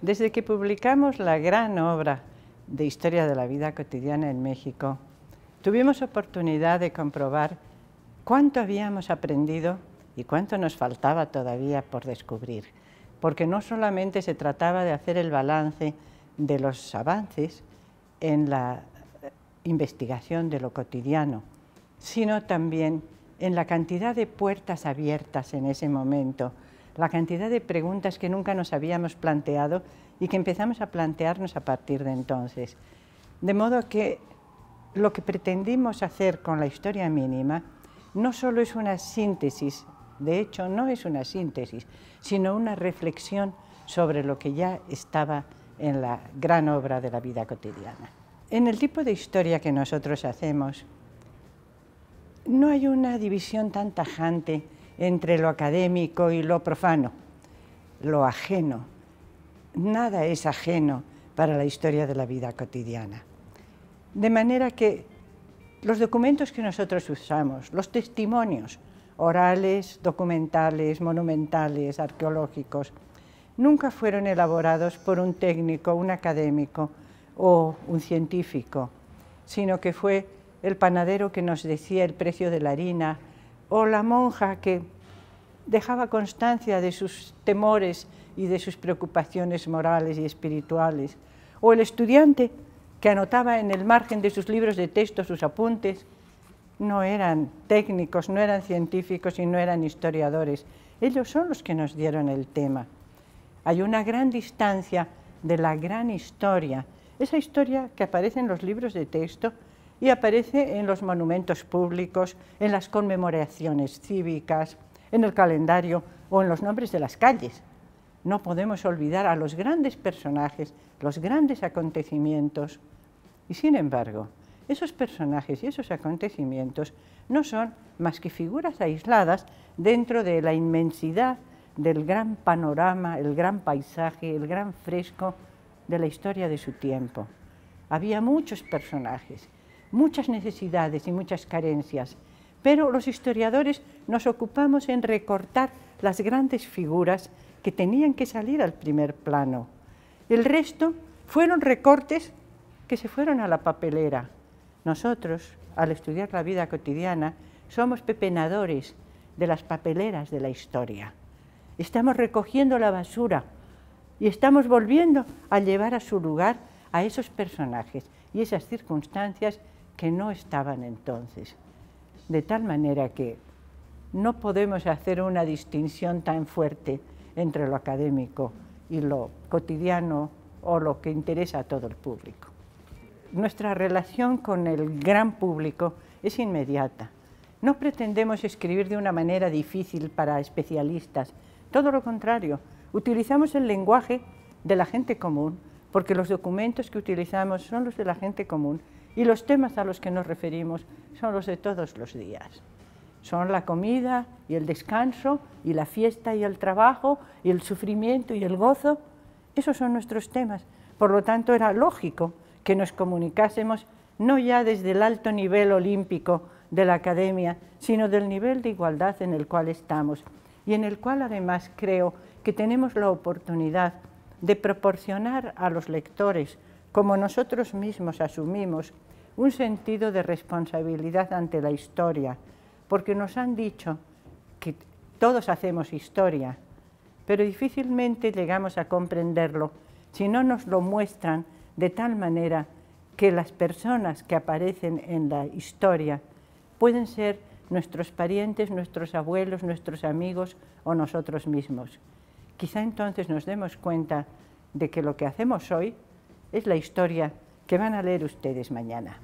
Desde que publicamos la gran obra de historia de la vida cotidiana en México, tuvimos oportunidad de comprobar cuánto habíamos aprendido y cuánto nos faltaba todavía por descubrir, porque no solamente se trataba de hacer el balance de los avances en la investigación de lo cotidiano, sino también en la cantidad de puertas abiertas en ese momento la cantidad de preguntas que nunca nos habíamos planteado y que empezamos a plantearnos a partir de entonces. De modo que lo que pretendimos hacer con la historia mínima no solo es una síntesis, de hecho no es una síntesis, sino una reflexión sobre lo que ya estaba en la gran obra de la vida cotidiana. En el tipo de historia que nosotros hacemos, no hay una división tan tajante entre lo académico y lo profano, lo ajeno. Nada es ajeno para la historia de la vida cotidiana. De manera que los documentos que nosotros usamos, los testimonios orales, documentales, monumentales, arqueológicos, nunca fueron elaborados por un técnico, un académico o un científico, sino que fue el panadero que nos decía el precio de la harina, o la monja que dejaba constancia de sus temores y de sus preocupaciones morales y espirituales, o el estudiante que anotaba en el margen de sus libros de texto sus apuntes, no eran técnicos, no eran científicos y no eran historiadores. Ellos son los que nos dieron el tema. Hay una gran distancia de la gran historia, esa historia que aparece en los libros de texto, y aparece en los monumentos públicos, en las conmemoraciones cívicas, en el calendario o en los nombres de las calles. No podemos olvidar a los grandes personajes, los grandes acontecimientos. Y sin embargo, esos personajes y esos acontecimientos no son más que figuras aisladas dentro de la inmensidad del gran panorama, el gran paisaje, el gran fresco de la historia de su tiempo. Había muchos personajes muchas necesidades y muchas carencias, pero los historiadores nos ocupamos en recortar las grandes figuras que tenían que salir al primer plano. El resto fueron recortes que se fueron a la papelera. Nosotros, al estudiar la vida cotidiana, somos pepenadores de las papeleras de la historia. Estamos recogiendo la basura y estamos volviendo a llevar a su lugar a esos personajes y esas circunstancias que no estaban entonces. De tal manera que no podemos hacer una distinción tan fuerte entre lo académico y lo cotidiano o lo que interesa a todo el público. Nuestra relación con el gran público es inmediata. No pretendemos escribir de una manera difícil para especialistas, todo lo contrario, utilizamos el lenguaje de la gente común porque los documentos que utilizamos son los de la gente común y los temas a los que nos referimos son los de todos los días. Son la comida y el descanso y la fiesta y el trabajo y el sufrimiento y el gozo. Esos son nuestros temas. Por lo tanto, era lógico que nos comunicásemos no ya desde el alto nivel olímpico de la academia, sino del nivel de igualdad en el cual estamos y en el cual además creo que tenemos la oportunidad de proporcionar a los lectores, como nosotros mismos asumimos, un sentido de responsabilidad ante la historia, porque nos han dicho que todos hacemos historia, pero difícilmente llegamos a comprenderlo si no nos lo muestran de tal manera que las personas que aparecen en la historia pueden ser nuestros parientes, nuestros abuelos, nuestros amigos o nosotros mismos quizá entonces nos demos cuenta de que lo que hacemos hoy es la historia que van a leer ustedes mañana.